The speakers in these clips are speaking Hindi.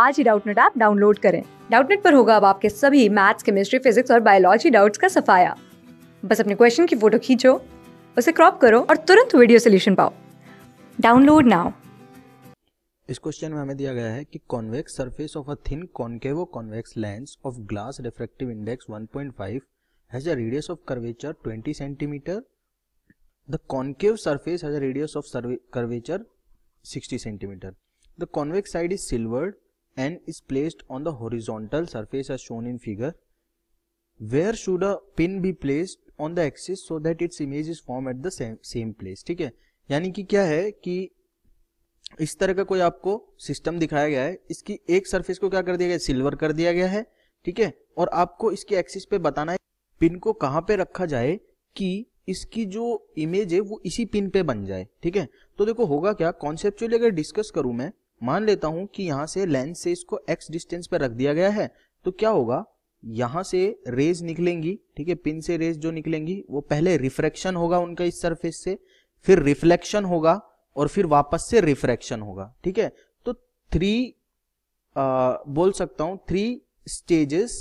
आज ही डाउटनेट ऐप डाउनलोड करें डाउटनेट पर होगा अब आपके सभी मैथ्स केमिस्ट्री फिजिक्स और बायोलॉजी डाउट्स का सफाया बस अपने क्वेश्चन की फोटो खींचो उसे क्रॉप करो और तुरंत वीडियो सोल्यूशन पाओ डाउनलोड नाउ इस क्वेश्चन में हमें दिया गया है कि convex surface of a thin concave convex lens of glass refractive index 1.5 has a radius of curvature 20 centimetre the concave surface has a radius of curvature 60 centimetre the convex side is silvered and is placed on the horizontal surface as shown in figure. Where should a pin be placed on the axis so that its image is formed at the same same place ठीक है यानी कि क्या है कि इस तरह का कोई आपको सिस्टम दिखाया गया है इसकी एक सरफेस को क्या कर दिया गया सिल्वर कर दिया गया है ठीक है और आपको इसके एक्सिस पे बताना है पिन को कहां पे रखा जाए कि इसकी जो इमेज है वो इसी पिन पे बन जाए ठीक है तो देखो होगा क्या कॉन्सेप्चुअली अगर डिस्कस करूं मैं मान लेता हूं कि यहां से लेंस से इसको एक्स डिस्टेंस पर रख दिया गया है तो क्या होगा यहां से रेज निकलेंगी ठीक है पिन से रेज जो निकलेंगी वो पहले रिफ्रेक्शन होगा उनका इस सरफेस से फिर रिफ्लेक्शन होगा और फिर वापस से रिफ्रेक्शन होगा ठीक है तो थ्री आ, बोल सकता हूं थ्री स्टेजेस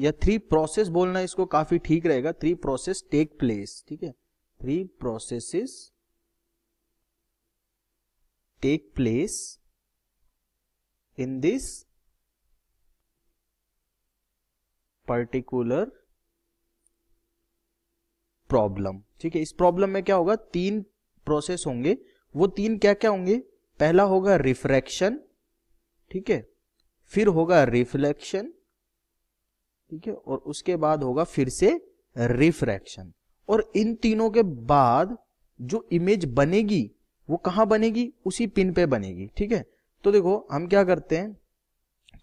या थ्री प्रोसेस बोलना इसको काफी ठीक रहेगा थ्री प्रोसेस टेक प्लेस ठीक है three processes take place in this particular problem ठीक है इस प्रॉब्लम में क्या होगा तीन प्रोसेस होंगे वो तीन क्या क्या होंगे पहला होगा refraction, ठीक है फिर होगा रिफ्लेक्शन ठीक है और उसके बाद होगा फिर से रिफ्रैक्शन और इन तीनों के बाद जो इमेज बनेगी वो कहाँ बनेगी उसी पिन पे बनेगी ठीक है तो देखो हम क्या करते हैं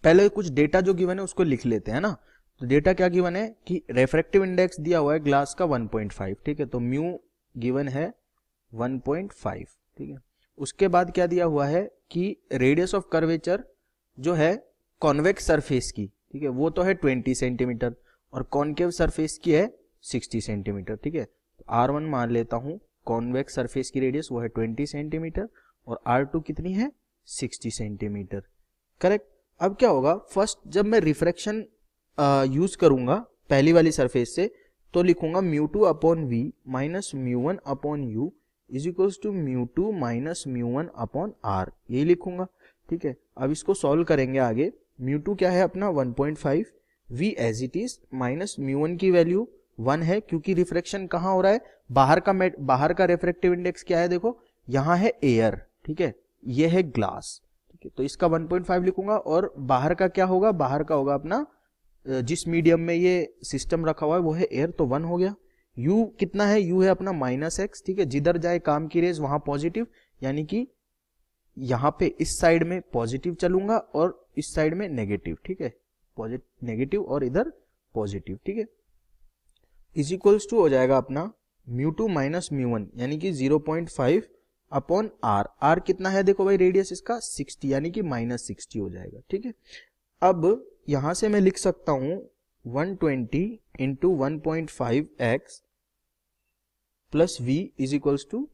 पहले कुछ डेटा जो गिवन है उसको लिख लेते हैं ना तो डेटा क्या गिवन है कि रेफ्रेक्टिव इंडेक्स दिया हुआ है ग्लास का 1.5 ठीक है तो म्यू गिवन है 1.5 ठीक है उसके बाद क्या दिया हुआ है कि रेडियस ऑफ कर्वेचर जो है कॉन्वेक्स सरफेस की ठीक है वो तो है 20 सेंटीमीटर और कॉन्केव सरफेस की है 60 सेंटीमीटर ठीक है तो आर वन मान लेता हूँ कॉन्वेक्स सरफेस की रेडियस वो है ट्वेंटी सेंटीमीटर और आर टू कितनी है सिक्सटी सेंटीमीटर करेक्ट अब क्या होगा फर्स्ट जब मैं रिफ्रैक्शन यूज करूंगा पहली वाली सरफेस से तो लिखूंगा mu two upon v minus mu one upon u is equal to mu two minus mu one upon R यही लिखूंगा ठीक है अब इसको सॉल्व करेंगे आगे म्यू टू क्या है अपना one point five v as it is minus mu one की वैल्यू वन है क्योंकि रिफ्रैक्शन कहाँ हो रहा है बाहर का मेट बाहर का रेफ्रेक्टिव इंडेक्स क्या है देखो यहाँ है एयर ठीक है ये है ग्लास ठीक है तो इसका 1.5 लिखूंगा और बाहर का क्या होगा बाहर का होगा अपना जिस मीडियम में ये सिस्टम रखा हुआ है वो है एयर तो वन हो गया यू कितना है यू है अपना माइनस एक्स ठीक है जिधर जाए काम की रेज वहां पॉजिटिव यानी कि यहाँ पे इस साइड में पॉजिटिव चलूंगा और इस साइड में नेगेटिव ठीक है पॉजिटिव नेगेटिव और इधर पॉजिटिव ठीक है इज इक्वल्स टू हो जाएगा अपना mu two minus mu one यानी कि zero point five upon R R कितना है देखो भाई रेडियस इसका सिक्सटी यानी कि माइनस सिक्सटी हो जाएगा ठीक है अब यहां से मैं लिख सकता हूं one twenty into one point five x plus v is equals to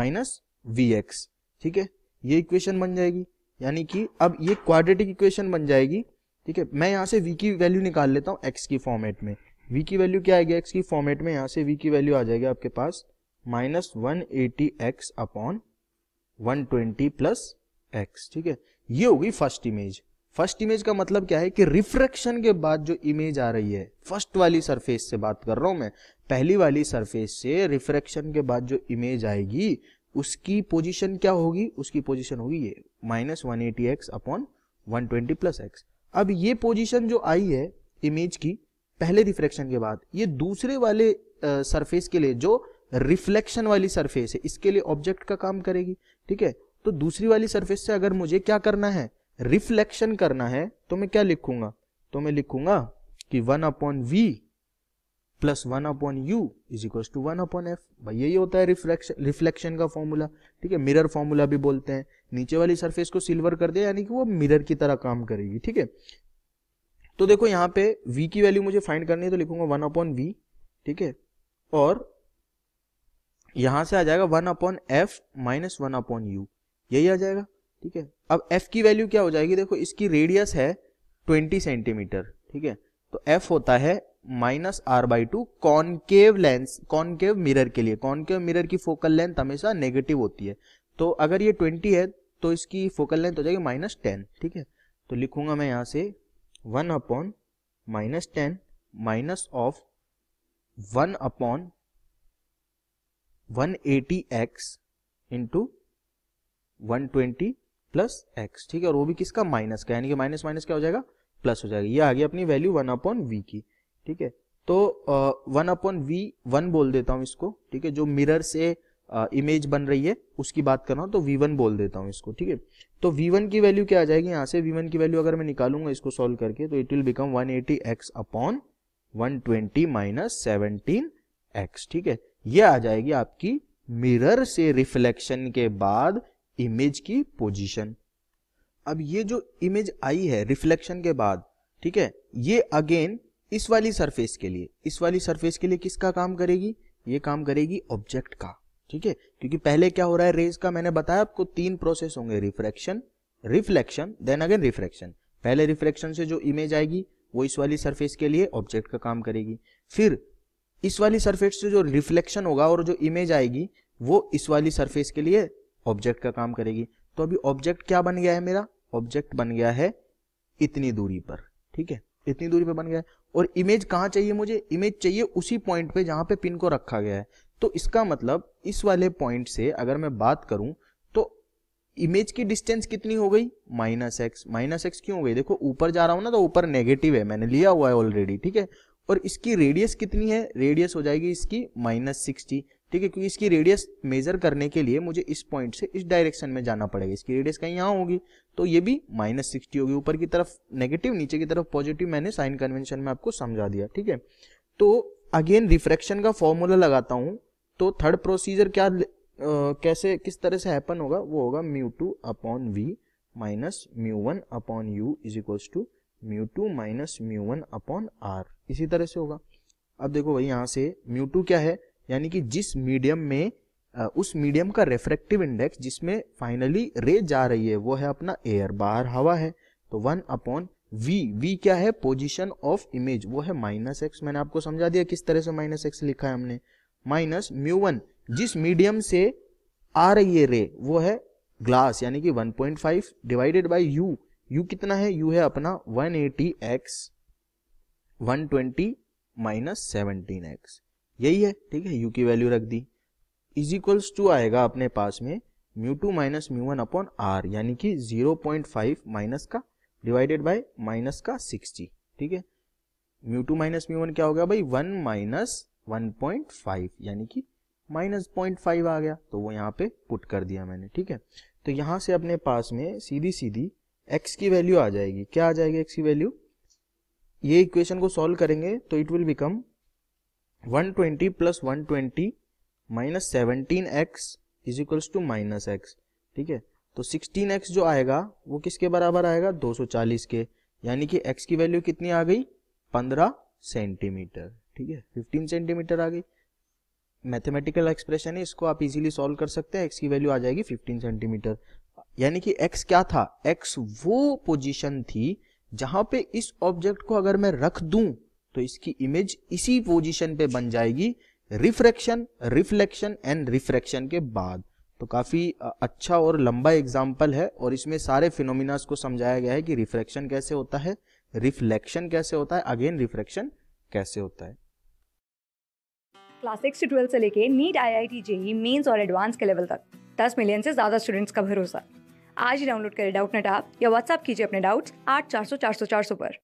minus v x ठीक है ये इक्वेशन बन जाएगी यानी कि अब ये क्वाड्रेटिक इक्वेशन बन जाएगी ठीक है मैं यहां से v की वैल्यू निकाल लेता हूं x की फॉर्मेट में v की वैल्यू क्या आएगी एक्स की फॉर्मेट में यहाँ से वी की वैल्यू आ जाएगी आपके पास minus one eighty x upon one twenty plus x ठीक है ये होगी फर्स्ट इमेज फर्स्ट इमेज का मतलब क्या है कि रिफ्रेक्शन के बाद जो इमेज आ रही है फर्स्ट वाली सरफेस से बात कर रहा हूं मैं पहली वाली सरफेस से रिफ्रेक्शन के बाद जो इमेज आएगी उसकी पोजीशन क्या होगी उसकी पोजीशन होगी ये minus one eighty x upon one twenty plus x अब ये पोजीशन जो आई है इमेज की पहले रिफ्रेक्शन के बाद ये दूसरे वाले सरफेस के लिए जो रिफ्लेक्शन वाली सरफेस है इसके लिए ऑब्जेक्ट का काम करेगी ठीक है तो दूसरी वाली सरफेस से अगर मुझे क्या करना है रिफ्लेक्शन करना है तो मैं क्या लिखूंगा तो मैं लिखूंगा कि one upon v plus one upon u is equal to one upon f भाई यही होता है रिफ्लेक्शन रिफ्लेक्शन का फॉर्मूला ठीक है मिरर फॉर्मूला भी बोलते हैं नीचे वाली सरफेस को सिल्वर कर दे यानी कि वो मिरर की तरह काम करेगी ठीक है तो देखो यहाँ पे v की वैल्यू मुझे फाइंड करनी है तो लिखूंगा वन अपॉन वी ठीक है और यहां से आ जाएगा one upon f minus one upon u यही आ जाएगा ठीक है अब f की वैल्यू क्या हो जाएगी देखो इसकी रेडियस है ट्वेंटी सेंटीमीटर ठीक है तो f होता है minus r by two concave lens concave mirror के लिए कॉनकेव मिरर की फोकल लेंथ हमेशा नेगेटिव होती है तो अगर ये 20 है तो इसकी फोकल लेंथ हो जाएगी माइनस टेन ठीक है तो लिखूंगा मैं यहाँ से one upon minus ten minus of one upon one eighty x into one twenty plus x ठीक है और वो भी किसका माइनस का यानी कि माइनस माइनस क्या हो जाएगा प्लस हो जाएगा ये आ गई अपनी वैल्यू वन अपॉन वी की ठीक है तो वन अपॉन वी वन बोल देता हूं इसको ठीक है जो मिरर से इमेज बन रही है उसकी बात कर रहा हूँ तो V1 बोल देता हूँ इसको ठीक है तो V1 की वैल्यू क्या आ जाएगी यहाँ से V1 की वैल्यू अगर मैं निकालूंगा इसको सोल्व करके तो it will become one eighty x upon one twenty minus seventeen x ठीक है ये आ जाएगी आपकी मिरर से रिफ्लेक्शन के बाद इमेज की पोजिशन अब ये जो इमेज आई है रिफ्लेक्शन के बाद ठीक है ये अगेन इस वाली सरफेस के लिए इस वाली सरफेस के लिए किसका काम करेगी ये काम करेगी ऑब्जेक्ट का ठीक है क्योंकि पहले क्या हो रहा है रेज का मैंने बताया आपको तीन प्रोसेस होंगे refraction reflection then again refraction पहले रिफ्रेक्शन से जो इमेज आएगी वो इस वाली सरफेस के लिए ऑब्जेक्ट का काम करेगी फिर इस वाली सरफेस से जो रिफ्लेक्शन होगा और जो इमेज आएगी वो इस वाली सरफेस के लिए ऑब्जेक्ट का काम करेगी तो अभी ऑब्जेक्ट क्या बन गया है मेरा ऑब्जेक्ट बन गया है इतनी दूरी पर ठीक है इतनी दूरी पर बन गया है और इमेज कहाँ चाहिए मुझे इमेज चाहिए उसी पॉइंट पे जहां पे पिन को रखा गया है तो इसका मतलब इस वाले पॉइंट से अगर मैं बात करूं तो इमेज की डिस्टेंस कितनी हो गई माइनस एक्स माइनस एक्स क्यों हो गई देखो ऊपर जा रहा हूं ना तो ऊपर नेगेटिव है मैंने लिया हुआ है ऑलरेडी ठीक है और इसकी रेडियस कितनी है रेडियस हो जाएगी इसकी माइनस सिक्सटी ठीक है क्योंकि इसकी रेडियस मेजर करने के लिए मुझे इस पॉइंट से इस डायरेक्शन में जाना पड़ेगा इसकी रेडियस कहीं यहाँ होगी तो ये भी माइनस सिक्सटी होगी ऊपर की तरफ नेगेटिव नीचे की तरफ पॉजिटिव मैंने साइन कन्वेंशन में आपको समझा दिया ठीक है तो अगेन रिफ्रैक्शन का फॉर्मूला लगाता हूँ तो थर्ड प्रोसीजर क्या आ, कैसे किस तरह से हैपन होगा वो होगा mu two upon v minus mu one upon u is equals to mu two minus mu one upon r इसी तरह से होगा अब देखो भाई यहाँ से म्यू टू क्या है यानी कि जिस मीडियम में आ, उस मीडियम का रेफ्रेक्टिव इंडेक्स जिसमें फाइनली रे जा रही है वो है अपना एयर बाहर हवा है तो वन अपॉन v v क्या है पोजिशन ऑफ इमेज वो है माइनस एक्स मैंने आपको समझा दिया किस तरह से माइनस एक्स लिखा है हमने माइनस म्यू वन जिस मीडियम से आ रही है रे वो है ग्लास यानी कि 1.5 डिवाइडेड बाय यू यू कितना है यू है अपना 180x 120 x one twenty minus seventeen x यही है ठीक है यू की वैल्यू रख दी इज इक्वल्स टू आएगा अपने पास में mu two minus mu one upon r यानी कि 0.5 माइनस का डिवाइडेड बाय माइनस का सिक्सटी ठीक है mu two minus mu one क्या हो गया भाई one minus one point five यानी कि माइनस पॉइंट फाइव आ गया तो वो यहाँ पे पुट कर दिया मैंने ठीक है तो यहाँ से अपने पास में सीधी सीधी एक्स की वैल्यू आ जाएगी क्या आ जाएगी एक्स की वैल्यू ये इक्वेशन को सॉल्व करेंगे तो it will become 120 twenty plus one twenty minus seventeen x is equals to minus x ठीक है तो 16x जो आएगा वो किसके बराबर आएगा 240 के यानी कि x की वैल्यू कितनी आ गई 15 सेंटीमीटर ठीक है 15 सेंटीमीटर आ गई मैथमेटिकल एक्सप्रेशन है इसको आप इजीली सॉल्व कर सकते हैं x की वैल्यू आ जाएगी 15 सेंटीमीटर यानी कि x क्या था x वो पोजीशन थी जहां पे इस ऑब्जेक्ट को अगर मैं रख दूं तो इसकी इमेज इसी पोजिशन पे बन जाएगी रिफ्रैक्शन रिफ्लेक्शन एंड रिफ्रैक्शन के बाद तो काफ़ी अच्छा और लंबा एग्जाम्पल है और इसमें सारे फिनोमिनास को समझाया गया है कि रिफ्रैक्शन कैसे होता है रिफ्लेक्शन कैसे होता है अगेन रिफ्रैक्शन कैसे होता है क्लास सिक्स से ट्वेल्थ से लेके NEET IIT JEE Mains और एडवांस के लेवल तक दस मिलियन से ज़्यादा स्टूडेंट्स का भरोसा आज ही डाउनलोड करें डाउट नेट आप या व्हाट्सअप कीजिए अपने डाउट्स आठ चार सौ चार सौ चार सौ पर